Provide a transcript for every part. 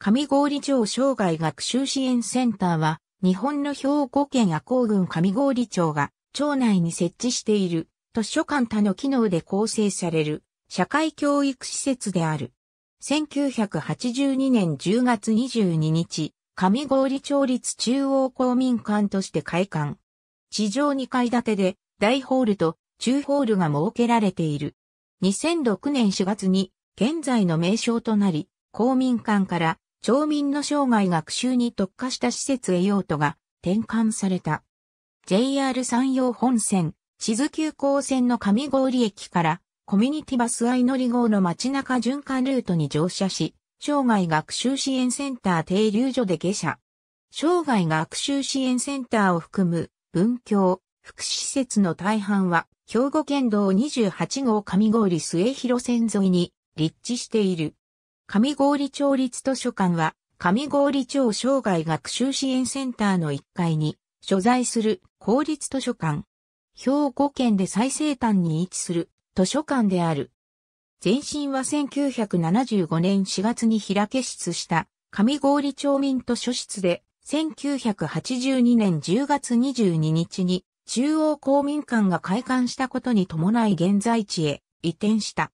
上郡町生涯学習支援センターは、日本の兵庫県阿公郡上郡町が、町内に設置している、図書館他の機能で構成される、社会教育施設である。1982年10月22日、上郡町立中央公民館として開館。地上2階建てで、大ホールと中ホールが設けられている。2006年4月に、現在の名称となり、公民館から町民の生涯学習に特化した施設へ用途が転換された。JR 山陽本線、静急行線の上郡駅からコミュニティバス相乗り号の街中循環ルートに乗車し、生涯学習支援センター停留所で下車。生涯学習支援センターを含む文教、福祉施設の大半は、兵庫県道28号上郡末広線沿いに立地している。上郡町立図書館は、上郡町生涯学習支援センターの1階に、所在する公立図書館。兵庫県で最西端に位置する図書館である。前身は1975年4月に開け室した上郡町民図書室で、1982年10月22日に中央公民館が開館したことに伴い現在地へ移転した。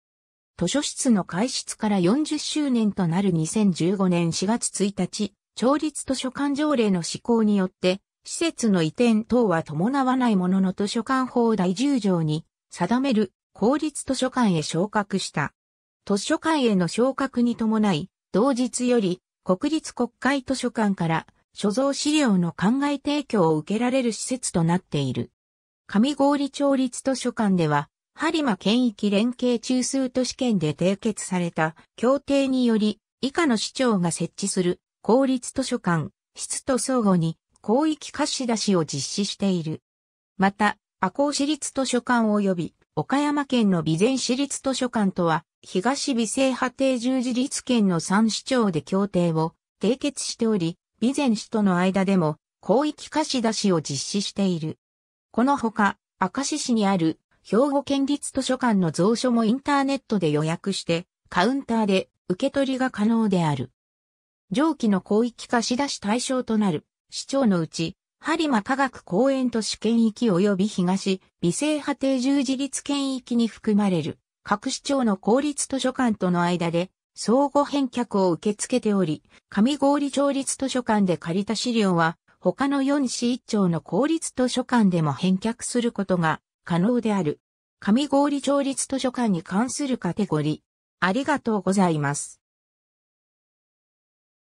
図書室の開室から40周年となる2015年4月1日、調律図書館条例の施行によって、施設の移転等は伴わないものの図書館法第10条に定める公立図書館へ昇格した。図書館への昇格に伴い、同日より国立国会図書館から所蔵資料の考え提供を受けられる施設となっている。上郡調律図書館では、播磨県域連携中枢都市圏で締結された協定により、以下の市長が設置する公立図書館、室と相互に広域貸し出しを実施している。また、赤穂市立図書館及び岡山県の備前市立図書館とは、東美西派定十字立県の3市長で協定を締結しており、備前市との間でも広域貸し出しを実施している。このほか、明石市にある兵庫県立図書館の蔵書もインターネットで予約して、カウンターで受け取りが可能である。上記の広域貸し出し対象となる市長のうち、播磨科学公園都市圏域及び東、美生派定住自立圏域に含まれる、各市長の公立図書館との間で、相互返却を受け付けており、上理町立図書館で借りた資料は、他の4市1町の公立図書館でも返却することが可能である。上郡町立図書館に関するカテゴリー。ありがとうございます。